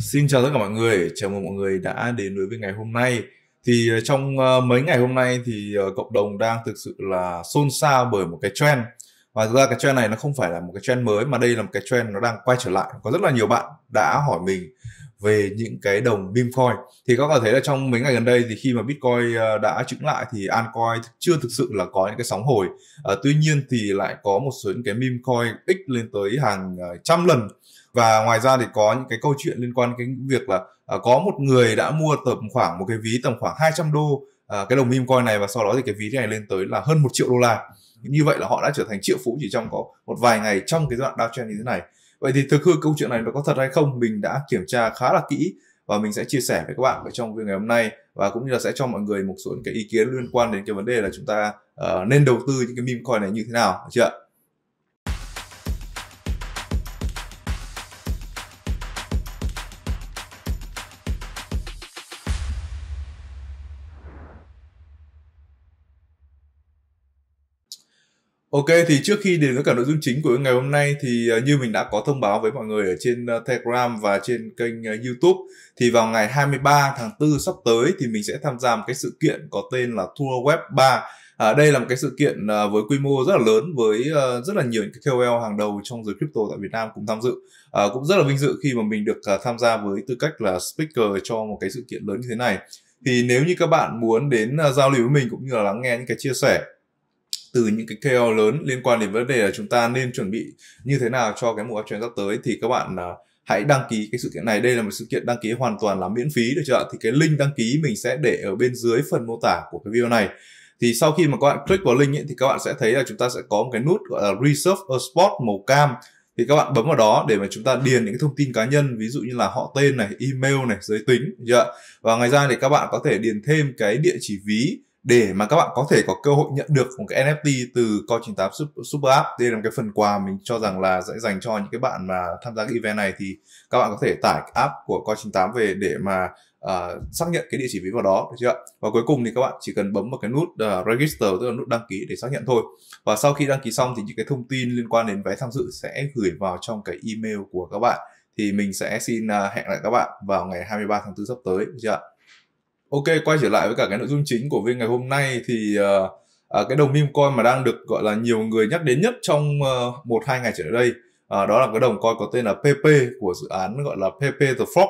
Xin chào tất cả mọi người, chào mừng mọi người đã đến với ngày hôm nay. Thì ờ, trong ờ, mấy ngày hôm nay thì ờ, cộng đồng đang thực sự là xôn xao bởi một cái trend. Và thực ra cái trend này nó không phải là một cái trend mới mà đây là một cái trend nó đang quay trở lại. Có rất là nhiều bạn đã hỏi mình về những cái đồng meme coin. Thì có bạn thấy là trong mấy ngày gần đây thì khi mà Bitcoin đã trứng lại thì altcoin chưa thực sự là có những cái sóng hồi. À, tuy nhiên thì lại có một số những cái meme coin x lên tới hàng trăm lần và ngoài ra thì có những cái câu chuyện liên quan cái việc là uh, có một người đã mua tầm khoảng một cái ví tầm khoảng 200 đô uh, cái đồng meme coin này và sau đó thì cái ví này lên tới là hơn một triệu đô la như vậy là họ đã trở thành triệu phú chỉ trong có một vài ngày trong cái đoạn downtrend như thế này vậy thì thực hư câu chuyện này nó có thật hay không mình đã kiểm tra khá là kỹ và mình sẽ chia sẻ với các bạn ở trong video ngày hôm nay và cũng như là sẽ cho mọi người một số những cái ý kiến liên quan đến cái vấn đề là chúng ta uh, nên đầu tư những cái meme coin này như thế nào chưa ạ Ok thì trước khi đến với cả nội dung chính của ngày hôm nay thì à, như mình đã có thông báo với mọi người ở trên à, Telegram và trên kênh à, YouTube thì vào ngày 23 tháng 4 sắp tới thì mình sẽ tham gia một cái sự kiện có tên là Tour Web 3. À, đây là một cái sự kiện với quy mô rất là lớn với rất là nhiều những cái KOL hàng đầu trong giới crypto tại Việt Nam cùng tham dự. À, cũng rất là vinh dự khi mà mình được tham gia với tư cách là speaker cho một cái sự kiện lớn như thế này. Thì nếu như các bạn muốn đến giao lưu với mình cũng như là lắng nghe những cái chia sẻ từ những cái KOL lớn liên quan đến vấn đề là chúng ta nên chuẩn bị như thế nào cho cái mùa trend sắp tới thì các bạn uh, hãy đăng ký cái sự kiện này đây là một sự kiện đăng ký hoàn toàn là miễn phí được chưa ạ thì cái link đăng ký mình sẽ để ở bên dưới phần mô tả của cái video này thì sau khi mà các bạn click vào link ấy, thì các bạn sẽ thấy là chúng ta sẽ có một cái nút gọi là reserve a spot màu cam thì các bạn bấm vào đó để mà chúng ta điền những cái thông tin cá nhân ví dụ như là họ tên này email này giới tính dạ. và ngoài ra thì các bạn có thể điền thêm cái địa chỉ ví để mà các bạn có thể có cơ hội nhận được một cái NFT từ Coi 98 Super App. Đây là một cái phần quà mình cho rằng là sẽ dành cho những cái bạn mà tham gia cái event này thì các bạn có thể tải app của Coi 98 về để mà uh, xác nhận cái địa chỉ ví vào đó được chưa ạ? Và cuối cùng thì các bạn chỉ cần bấm vào cái nút uh, register tức là nút đăng ký để xác nhận thôi. Và sau khi đăng ký xong thì những cái thông tin liên quan đến vé tham dự sẽ gửi vào trong cái email của các bạn. Thì mình sẽ xin uh, hẹn lại các bạn vào ngày 23 tháng 4 sắp tới được chưa ạ? Ok, quay trở lại với cả cái nội dung chính của Vinh ngày hôm nay thì uh, à, cái đồng meme coin mà đang được gọi là nhiều người nhắc đến nhất trong uh, một hai ngày trở lại đây à, đó là cái đồng coin có tên là PP của dự án gọi là PP the Frog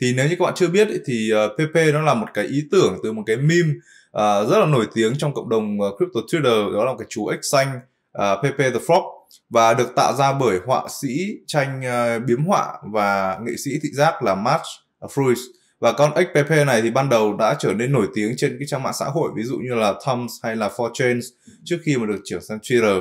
thì nếu như các bạn chưa biết ấy, thì uh, PP nó là một cái ý tưởng từ một cái meme uh, rất là nổi tiếng trong cộng đồng uh, crypto trader đó là cái chú ếch xanh uh, PP the Frog và được tạo ra bởi họa sĩ tranh uh, biếm họa và nghệ sĩ thị giác là Matt Fruis và con XPP này thì ban đầu đã trở nên nổi tiếng trên cái trang mạng xã hội ví dụ như là Thumbs hay là 4chan trước khi mà được chuyển sang Twitter.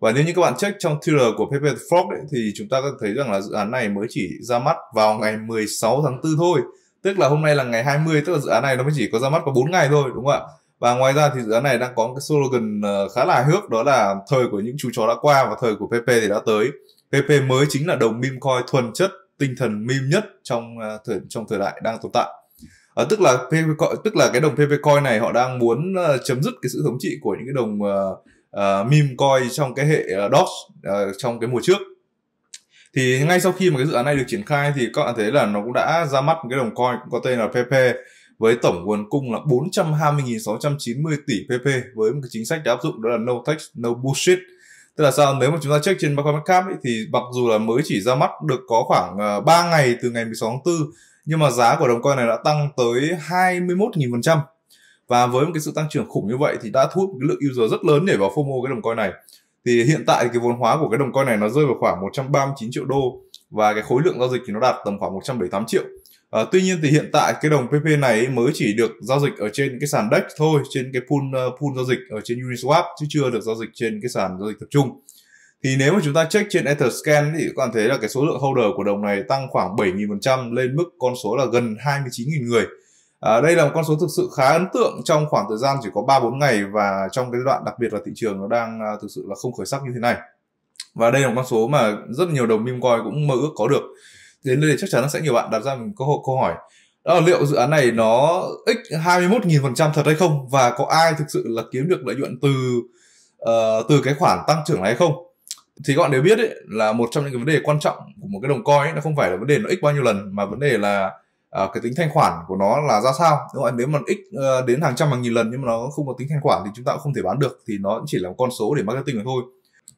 Và nếu như các bạn check trong Twitter của Pepe the Frog ấy, thì chúng ta có thể thấy rằng là dự án này mới chỉ ra mắt vào ngày 16 tháng 4 thôi. Tức là hôm nay là ngày 20, tức là dự án này nó mới chỉ có ra mắt có 4 ngày thôi đúng không ạ? Và ngoài ra thì dự án này đang có một cái slogan ờ, khá là hước đó là thời của những chú chó đã qua và thời của Pepe thì đã tới. PP mới chính là đồng meme coin thuần chất tinh thần meme nhất trong à, thời trong thời đại đang tồn tại à, tức là PV, tức là cái đồng PV coin này họ đang muốn ờ, chấm dứt cái sự thống trị của những cái đồng uh, meme coin trong cái hệ dogs uh, trong cái mùa trước thì ngay sau khi mà cái dự án này được triển khai thì các bạn thấy là nó cũng đã ra mắt một cái đồng coin cũng có tên là PP với tổng nguồn cung là 420.690 tỷ PP với một cái chính sách đã áp dụng đó là no tax no bullshit tức là sao nếu mà chúng ta check trên Bitcoin Market Cap ấy, thì mặc dù là mới chỉ ra mắt được có khoảng 3 ờ, ngày từ ngày 16 tháng 4 nhưng mà giá của đồng coin này đã tăng tới 21.000% và với một cái sự tăng trưởng khủng như vậy thì đã thu hút một lượng user rất lớn để vào FOMO cái đồng coin này thì hiện tại cái vốn hóa của cái đồng coin này nó rơi vào khoảng 139 triệu đô và cái khối lượng giao dịch thì nó đạt tầm khoảng 178 triệu à, tuy nhiên thì hiện tại cái đồng PP này mới chỉ được giao dịch ở trên cái sàn DEX thôi trên cái pool ờ, pool giao dịch ở trên Uniswap chứ chưa được giao dịch trên cái sàn giao dịch tập trung thì nếu mà chúng ta check trên Etherscan thì các bạn thấy là cái số lượng holder của đồng này tăng khoảng 7.000% lên mức con số là gần 29.000 người À, đây là một con số thực sự khá ấn tượng trong khoảng thời gian chỉ có 3-4 ngày và trong cái đoạn đặc biệt là thị trường nó đang thực sự là không khởi sắc như thế này và đây là một con số mà rất nhiều đồng meme coin cũng mơ ước có được đến đây chắc chắn nó sẽ nhiều bạn đặt ra mình câu, câu hỏi đó là liệu dự án này nó x 21.000% thật hay không và có ai thực sự là kiếm được lợi nhuận từ uh, từ cái khoản tăng trưởng này hay không thì các bạn đều biết ấy, là một trong những cái vấn đề quan trọng của một cái đồng coin ấy, nó không phải là vấn đề nó x bao nhiêu lần mà vấn đề là uh, cái tính thanh khoản của nó là ra sao đúng không? nếu mà x uh, ờ, đến hàng trăm hàng nghìn lần nhưng mà nó không có tính thanh khoản thì chúng ta cũng không thể bán được thì nó chỉ là một con số để marketing mà thôi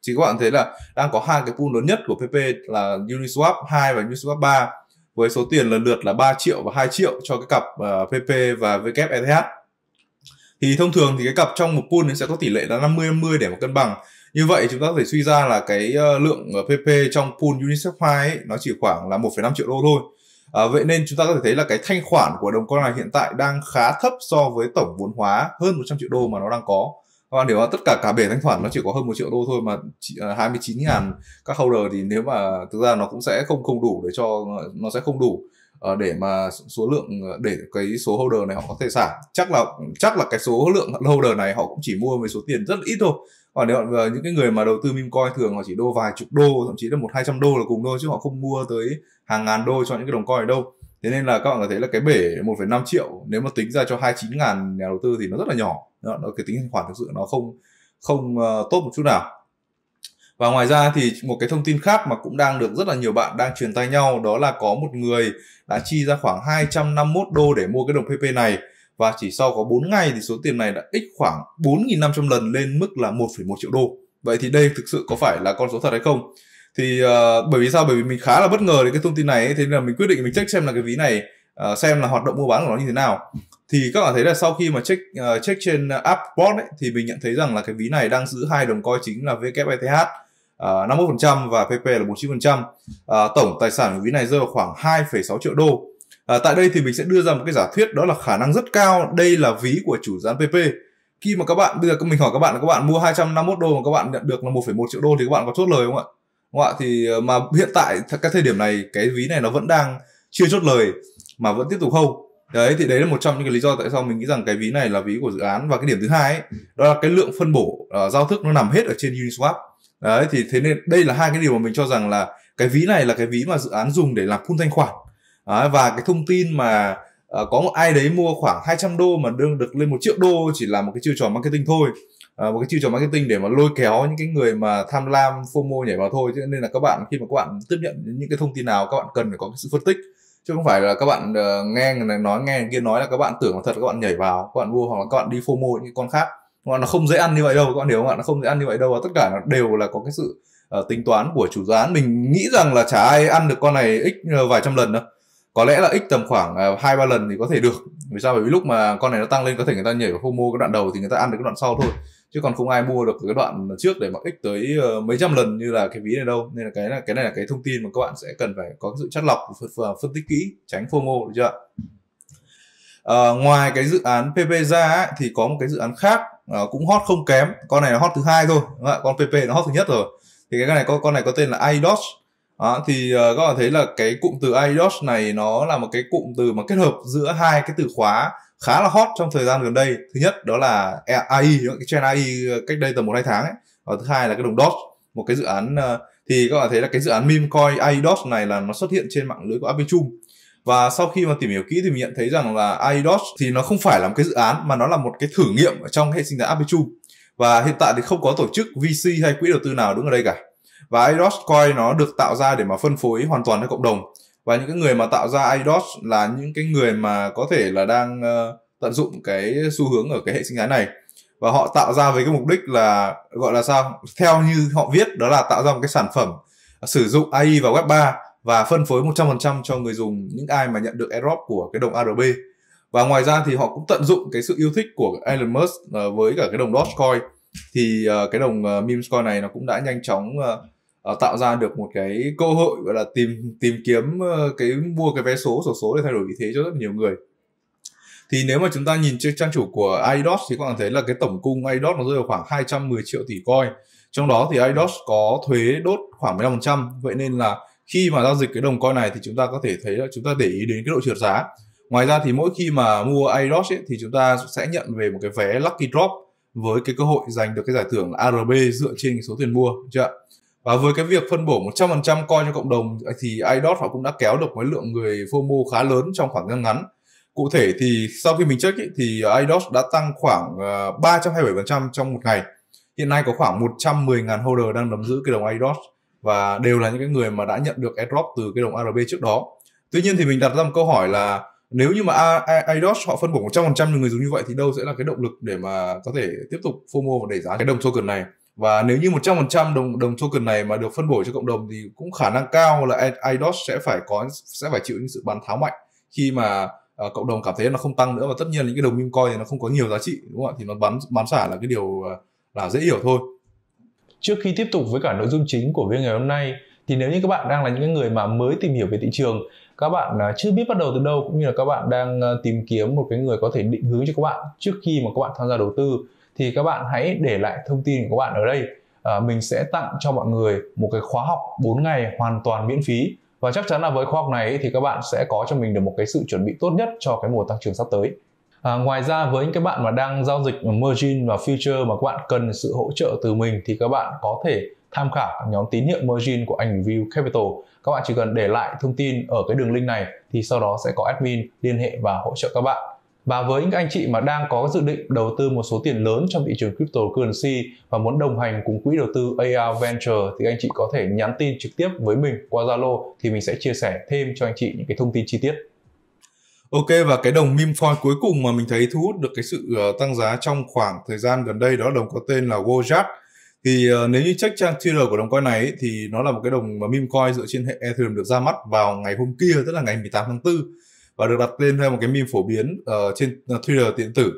chỉ các bạn thấy là đang có hai cái pool lớn nhất của PP là Uniswap 2 và Uniswap 3 với số tiền lần lượt là 3 triệu và 2 triệu cho cái cặp uh, ờ, PP và WETH. Thì thông thường thì cái cặp trong một pool sẽ có tỷ lệ là 50 50 để mà cân bằng. Như vậy chúng ta có thể suy ra là cái ờ, lượng ờ, PP trong pool Uniswap 2 ấy, nó chỉ khoảng là 1,5 triệu đô thôi. À, vậy nên chúng ta có thể thấy là cái thanh khoản của đồng coin này hiện tại đang khá thấp so với tổng vốn hóa hơn 100 triệu đô mà nó đang có các bạn hiểu là tất cả cả bể thanh khoản nó chỉ có hơn một triệu đô thôi mà 29 à, ngàn các holder thì nếu mà thực ra nó cũng sẽ không không đủ để cho nó sẽ không đủ ờ, để mà số lượng ờ, để cái số holder này họ có thể xả chắc là chắc là cái số lượng holder này họ cũng chỉ mua với số tiền rất ít thôi còn nếu ờ, những cái người mà đầu tư meme coin thường họ chỉ đô vài chục đô thậm chí là một hai trăm đô là cùng thôi chứ họ không mua tới hàng ngàn đô cho những cái đồng coin này đâu thế nên là các bạn có thấy là cái bể 1,5 triệu nếu mà tính ra cho 29 ngàn nhà đầu tư thì nó rất là nhỏ đó, nó cái tính thanh khoản thực sự nó không không uh, tốt một chút nào và ngoài ra thì một cái thông tin khác mà cũng đang được rất là nhiều bạn đang truyền tay nhau đó là có một người đã chi ra khoảng 251 đô để mua cái đồng PP này và chỉ sau có 4 ngày thì số tiền này đã x khoảng 4.500 lần lên mức là 1,1 triệu đô. Vậy thì đây thực sự có phải là con số thật hay không? thì uh, bởi vì sao bởi vì mình khá là bất ngờ đến cái thông tin này ấy, thế nên là mình quyết định mình check xem là cái ví này uh, xem là hoạt động mua bán của nó như thế nào thì các bạn thấy là sau khi mà check uh, check trên app bot ấy, thì mình nhận thấy rằng là cái ví này đang giữ hai đồng coi chính là năm mươi phần trăm và PP là phần trăm tổng tài sản của ví này rơi vào khoảng 2,6 triệu đô. À, tại đây thì mình sẽ đưa ra một cái giả thuyết đó là khả năng rất cao đây là ví của chủ dự PP. Khi mà các bạn bây giờ mình hỏi các bạn là các bạn mua 251 đô mà các bạn nhận được là 1,1 triệu đô thì các bạn có chốt lời không ạ? đúng không ạ thì ờ, mà hiện tại các thời điểm này cái ví này nó vẫn đang chưa chốt lời mà vẫn tiếp tục hâu đấy thì đấy là một trong những cái lý do tại sao mình nghĩ rằng cái ví này là ví của dự án và cái điểm thứ hai ấy, đó là cái lượng phân bổ uh, giao thức nó nằm hết ở trên Uniswap đấy thì thế nên đây là hai cái điều mà mình cho rằng là cái ví này là cái ví mà dự án dùng để làm phun thanh khoản đấy, và cái thông tin mà uh, có một ai đấy mua khoảng 200 đô mà đương được lên một triệu đô chỉ là một cái chiêu trò marketing thôi Ờ, một cái chiêu trò marketing để mà lôi kéo những cái người mà tham lam fomo nhảy vào thôi cho nên là các bạn khi mà các bạn tiếp nhận những cái thông tin nào các bạn cần phải có cái sự phân tích chứ không phải là các bạn uh, nghe người này nói nghe người kia nói là các bạn tưởng là thật các bạn nhảy vào các bạn mua hoặc là các bạn đi fomo những con khác các bạn nó không dễ ăn như vậy đâu các bạn hiểu không ạ nó không dễ ăn như vậy đâu và tất cả nó đều là có cái sự uh, tính toán của chủ dự án mình nghĩ rằng là chả ai ăn được con này x vài trăm lần đâu có lẽ là x tầm khoảng hai uh, ba lần thì có thể được vì sao bởi vì lúc mà con này nó tăng lên có thể người ta nhảy vào fomo cái đoạn đầu thì người ta ăn được cái đoạn sau thôi chứ còn không ai mua được cái đoạn trước để mà ích tới ờ, mấy trăm lần như là cái ví này đâu nên là cái là cái này là cái thông tin mà các bạn sẽ cần phải có sự chắt lọc và phân tích kỹ tránh FOMO được chưa ạ à, ngoài cái dự án PP ra ấy, thì có một cái dự án khác à, cũng hot không kém con này là hot thứ hai thôi đúng không? con PP nó hot thứ nhất rồi thì cái này con, con này có tên là IDOS À, thì uh, các bạn thấy là cái cụm từ IDOS này nó là một cái cụm từ mà kết hợp giữa hai cái từ khóa khá là hot trong thời gian gần đây thứ nhất đó là AI những cái trend AI ờ, cách đây tầm một hai tháng ấy và thứ hai là cái đồng Doge một cái dự án ờ, thì các bạn thấy là cái dự án meme coin AI Doge này là nó xuất hiện trên mạng lưới của arbitrum và sau khi mà tìm hiểu kỹ thì mình nhận thấy rằng là AI Doge thì nó không phải là một cái dự án mà nó là một cái thử nghiệm ở trong hệ sinh thái arbitrum và hiện tại thì không có tổ chức VC hay quỹ đầu tư nào đứng ở đây cả và AI Doge coin nó được tạo ra để mà phân phối hoàn toàn cho cộng đồng và những cái người mà tạo ra IDOS là những cái người mà có thể là đang uh, tận dụng cái xu hướng ở cái hệ sinh thái này và họ tạo ra với cái mục đích là gọi là sao theo như họ viết đó là tạo ra một cái sản phẩm sử dụng AI vào web 3 và phân phối 100% cho người dùng những ai mà nhận được airdrop của cái đồng ARB và ngoài ra thì họ cũng tận dụng cái sự yêu thích của Elon Musk ờ, với cả cái đồng Dogecoin thì ờ, cái đồng meme coin này nó cũng đã nhanh chóng Ờ, tạo ra được một cái cơ hội gọi là tìm tìm kiếm ờ, cái mua cái vé số sổ số để thay đổi vị thế cho rất nhiều người thì nếu mà chúng ta nhìn trên trang chủ của IDOS thì các bạn thấy là cái tổng cung IDOS nó rơi vào khoảng 210 triệu tỷ coin trong đó thì IDOS có thuế đốt khoảng 15% vậy nên là khi mà giao dịch cái đồng coin này thì chúng ta có thể thấy là chúng ta để ý đến cái độ trượt giá ngoài ra thì mỗi khi mà mua IDOS ấy, thì chúng ta sẽ nhận về một cái vé Lucky Drop với cái cơ hội giành được cái giải thưởng ARB dựa trên cái số tiền mua chưa ạ và với cái việc phân bổ 100% coin cho cộng đồng thì IDOT họ cũng đã kéo được mấy lượng người FOMO khá lớn trong khoảng thời gian ngắn. Cụ thể thì sau khi mình check ý, thì IDOT đã tăng khoảng 327% ờ, trong một ngày. Hiện nay có khoảng 110.000 holder đang nắm giữ cái đồng IDOT và đều là những cái người mà đã nhận được airdrop từ cái đồng ARB trước đó. Tuy nhiên thì mình đặt ra một câu hỏi là nếu như mà IDOT họ phân bổ 100% cho người dùng như vậy thì đâu sẽ là cái động lực để mà có thể tiếp tục FOMO và đẩy giá cái đồng token này và nếu như 100% đồng đồng token này mà được phân bổ cho cộng đồng thì cũng khả năng cao là IDOS sẽ phải có sẽ phải chịu những sự bán tháo mạnh khi mà uh, cộng đồng cảm thấy nó không tăng nữa và tất nhiên những cái đồng meme coin thì nó không có nhiều giá trị đúng không ạ thì nó bán bán xả là cái điều uh, là dễ hiểu thôi trước khi tiếp tục với cả nội dung chính của video ngày hôm nay thì nếu như các bạn đang là những người mà mới tìm hiểu về thị trường các bạn à, chưa biết bắt đầu từ đâu cũng như là các bạn đang ờ, tìm kiếm một cái người có thể định hướng cho các bạn trước khi mà các bạn tham gia đầu tư thì các bạn hãy để lại thông tin của bạn ở đây à, mình sẽ tặng cho mọi người một cái khóa học 4 ngày hoàn toàn miễn phí và chắc chắn là với khóa học này thì các bạn sẽ có cho mình được một cái sự chuẩn bị tốt nhất cho cái mùa tăng trưởng sắp tới À, ngoài ra với những các bạn mà đang giao dịch margin và future mà các bạn cần sự hỗ trợ từ mình thì các bạn có thể tham khảo nhóm tín nhiệm margin của anh View Capital. Các bạn chỉ cần để lại thông tin ở cái đường link này thì sau đó sẽ có admin liên hệ và hỗ trợ các bạn. Và với những anh chị mà đang có dự định đầu tư một số tiền lớn trong thị trường cryptocurrency và muốn đồng hành cùng quỹ đầu tư AR Venture thì anh chị có thể nhắn tin trực tiếp với mình qua Zalo thì mình sẽ chia sẻ thêm cho anh chị những cái thông tin chi tiết. Ok và cái đồng meme coin cuối cùng mà mình thấy thu hút được cái sự ờ, tăng giá trong khoảng thời gian gần đây đó đồng có tên là Wojat. Thì uh, nếu như check trang Twitter của đồng coin này ấy, thì nó là một cái đồng meme coin dựa trên hệ Ethereum được ra mắt vào ngày hôm kia tức là ngày 18 tháng 4 và được đặt tên theo một cái meme phổ biến uh, trên ờ, Twitter điện tử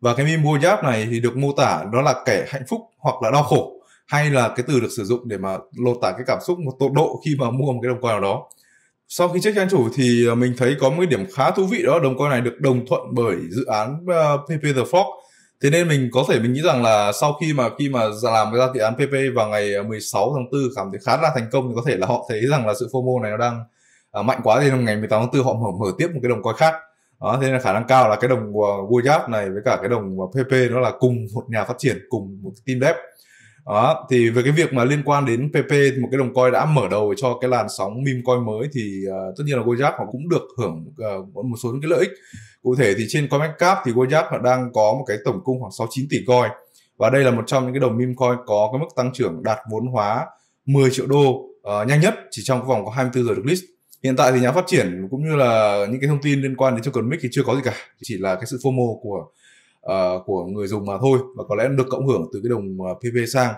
và cái meme Gojab này thì được mô tả đó là kẻ hạnh phúc hoặc là đau khổ hay là cái từ được sử dụng để mà lột tả cái cảm xúc một tột độ khi mà mua một cái đồng coin nào đó sau khi check trang chủ thì ờ, mình thấy có một cái điểm khá thú vị đó đồng coin này được đồng thuận bởi dự án uh, PP the Flock thế nên mình có thể mình nghĩ rằng là sau khi mà khi mà làm cái ra dự án PP vào ngày 16 tháng 4 cảm thấy khá là thành công thì có thể là họ thấy rằng là sự FOMO này nó đang Ờ, mạnh quá thì ngày 18 tháng 4 họ mở mở tiếp một cái đồng coi khác đó, thế là khả năng cao là cái đồng Gojab ờ, này với cả cái đồng PP ờ, nó là cùng một nhà phát triển cùng một team dev đó, thì về cái việc mà liên quan đến PP một cái đồng coin đã mở đầu cho cái làn sóng meme coin mới thì uh, tất nhiên là Gojab họ cũng được hưởng uh, một số những cái lợi ích cụ thể thì trên CoinMarketCap thì Gojab họ đang có một cái tổng cung khoảng 69 tỷ coin và đây là một trong những cái đồng meme coin có cái mức tăng trưởng đạt vốn hóa 10 triệu đô uh, nhanh nhất chỉ trong cái vòng có 24 giờ được list hiện tại thì nhà phát triển cũng như là những cái thông tin liên quan đến token mix thì chưa có gì cả chỉ là cái sự fomo của uh, của người dùng mà thôi và có lẽ được cộng hưởng từ cái đồng uh, ờ, pp sang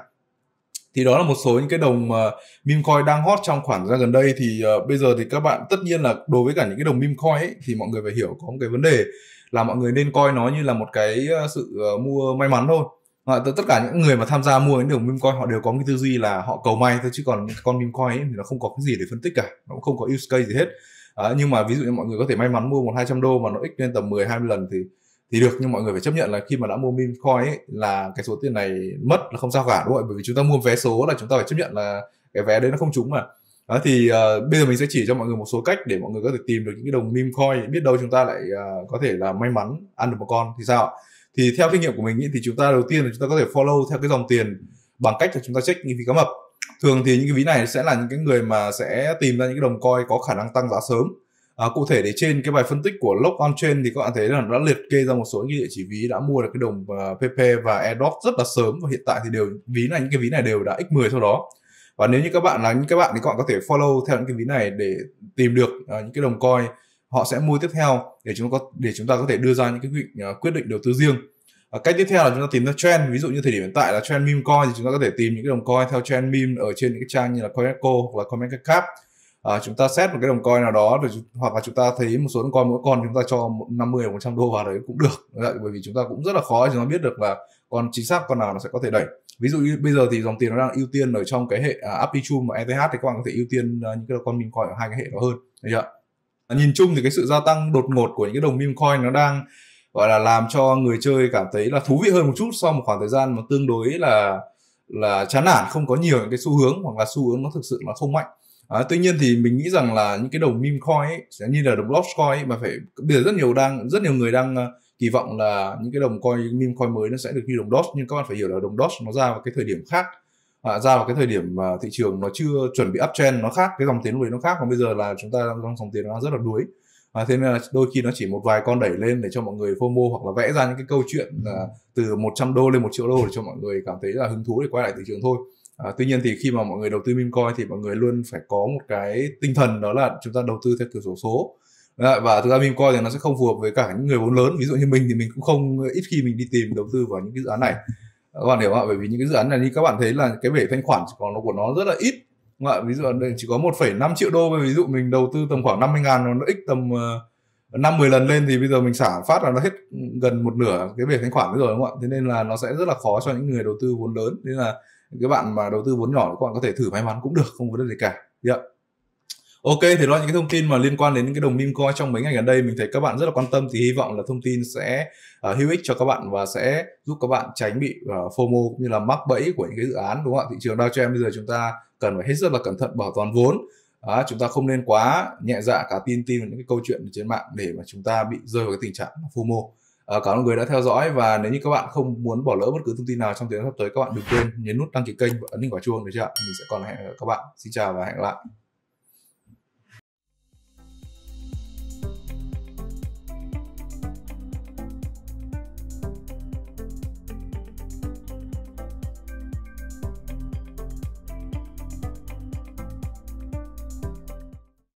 thì đó là một số những cái đồng uh, meme coin đang hot trong khoảng ra gần đây thì uh, bây giờ thì các bạn tất nhiên là đối với cả những cái đồng meme coin ấy, thì mọi người phải hiểu có một cái vấn đề là mọi người nên coi nó như là một cái sự uh, mua may mắn thôi và tất cả những người mà tham gia mua những đồng meme coin họ đều có cái tư duy là họ cầu may thôi chứ còn con meme coin ấy thì nó không có cái gì để phân tích cả nó cũng không có use case gì hết à, nhưng mà ví dụ như mọi người có thể may mắn mua một hai trăm đô mà nó x lên tầm 10 20 lần thì thì được nhưng mọi người phải chấp nhận là khi mà đã mua meme coin ấy, là cái số tiền này mất là không sao cả đúng không bởi vì chúng ta mua vé số là chúng ta phải chấp nhận là cái vé đấy nó không trúng mà đó thì uh, bây giờ mình sẽ chỉ cho mọi người một số cách để mọi người có thể tìm được những cái đồng meme coin biết đâu chúng ta lại uh, có thể là may mắn ăn được một con thì sao thì theo kinh nghiệm của mình ý, thì chúng ta đầu tiên là chúng ta có thể follow theo cái dòng tiền bằng cách là chúng ta check những ví cá mập thường thì những cái ví này sẽ là những cái người mà sẽ tìm ra những cái đồng coin có khả năng tăng giá sớm à, cụ thể để trên cái bài phân tích của Lock on Chain thì các bạn thấy là nó đã liệt kê ra một số những địa chỉ ví đã mua được cái đồng uh, à, PP và airdrop rất là sớm và hiện tại thì đều ví này những cái ví này đều đã x10 sau đó và nếu như các bạn là những các bạn thì các bạn có thể follow theo những cái ví này để tìm được uh, những cái đồng coin họ sẽ mua tiếp theo để chúng ta có để chúng ta có thể đưa ra những cái quyết, ờ, quyết định đầu tư riêng cách tiếp theo là chúng ta tìm ra trend ví dụ như thời điểm hiện tại là trend meme coin thì chúng ta có thể tìm những cái đồng coin theo trend meme ở trên những cái trang như là coinco hoặc là coinmarketcap à, ờ, chúng ta xét một cái đồng coin nào đó rồi, hoặc là chúng ta thấy một số đồng coin mỗi con chúng ta cho 50 một trăm đô vào đấy cũng được bởi vì chúng ta cũng rất là khó để chúng ta biết được là con chính xác con nào nó sẽ có thể đẩy ví dụ như bây giờ thì dòng tiền nó đang ưu tiên ở trong cái hệ uh, à, Apichum và ETH thì các bạn có thể ưu tiên uh, những cái con meme coin ở hai cái hệ đó hơn được chưa nhìn chung thì cái sự gia tăng đột ngột của những cái đồng meme coin nó đang gọi là làm cho người chơi cảm thấy là thú vị hơn một chút sau một khoảng thời gian mà tương đối là là chán nản không có nhiều những cái xu hướng hoặc là xu hướng nó thực sự nó không mạnh à, tuy nhiên thì mình nghĩ rằng là những cái đồng meme coin ấy, sẽ như là đồng block coin mà phải bây giờ rất nhiều đang rất nhiều người đang ờ, kỳ vọng là những cái đồng coin meme coin mới nó sẽ được như đồng dot nhưng các bạn phải hiểu là đồng dot nó ra vào cái thời điểm khác à, ra vào cái thời điểm mà thị trường nó chưa chuẩn bị uptrend nó khác cái dòng tiền đuổi nó khác còn bây giờ là chúng ta đang dòng tiền nó rất là đuối à, thế nên là đôi khi nó chỉ một vài con đẩy lên để cho mọi người FOMO hoặc là vẽ ra những cái câu chuyện à, từ 100 đô lên một triệu đô để cho mọi người cảm thấy là hứng thú để quay lại thị trường thôi à, tuy nhiên thì khi mà mọi người đầu tư meme coin thì mọi người luôn phải có một cái tinh thần đó là chúng ta đầu tư theo kiểu sổ số, số và thực ra meme coin thì nó sẽ không phù hợp với cả những người vốn lớn ví dụ như mình thì mình cũng không ít khi mình đi tìm đầu tư vào những cái dự án này các bạn hiểu không ạ bởi vì những cái dự án này như các bạn thấy là cái bể thanh khoản của nó của nó rất là ít đúng không ạ ví dụ đây chỉ có 1,5 triệu đô ví dụ mình đầu tư tầm khoảng 50 ngàn nó ít tầm ờ, năm mười lần lên thì bây giờ mình xả phát là nó hết gần một nửa cái bể thanh khoản rồi đúng không ạ thế nên là nó sẽ rất là khó cho những người đầu tư vốn lớn nên là các bạn mà đầu tư vốn nhỏ các bạn có thể thử may mắn cũng được không vấn đề gì cả yeah. Dạ. Ok, thì đó là những cái thông tin mà liên quan đến những cái đồng meme coin trong mấy ngày gần đây mình thấy các bạn rất là quan tâm thì hy vọng là thông tin sẽ uh, hữu ích cho các bạn và sẽ giúp các bạn tránh bị uh, FOMO cũng như là mắc bẫy của những cái dự án đúng không ạ? Thị trường cho em bây giờ chúng ta cần phải hết sức là cẩn thận bảo toàn vốn. À, chúng ta không nên quá nhẹ dạ cả tin tin những cái câu chuyện trên mạng để mà chúng ta bị rơi vào cái tình trạng FOMO. À, cảm ơn người đã theo dõi và nếu như các bạn không muốn bỏ lỡ bất cứ thông tin nào trong tiếng sắp tới các bạn đừng quên nhấn nút đăng ký kênh và ấn hình quả chuông được chưa ạ? Mình sẽ còn hẹn các bạn. Xin chào và hẹn gặp lại.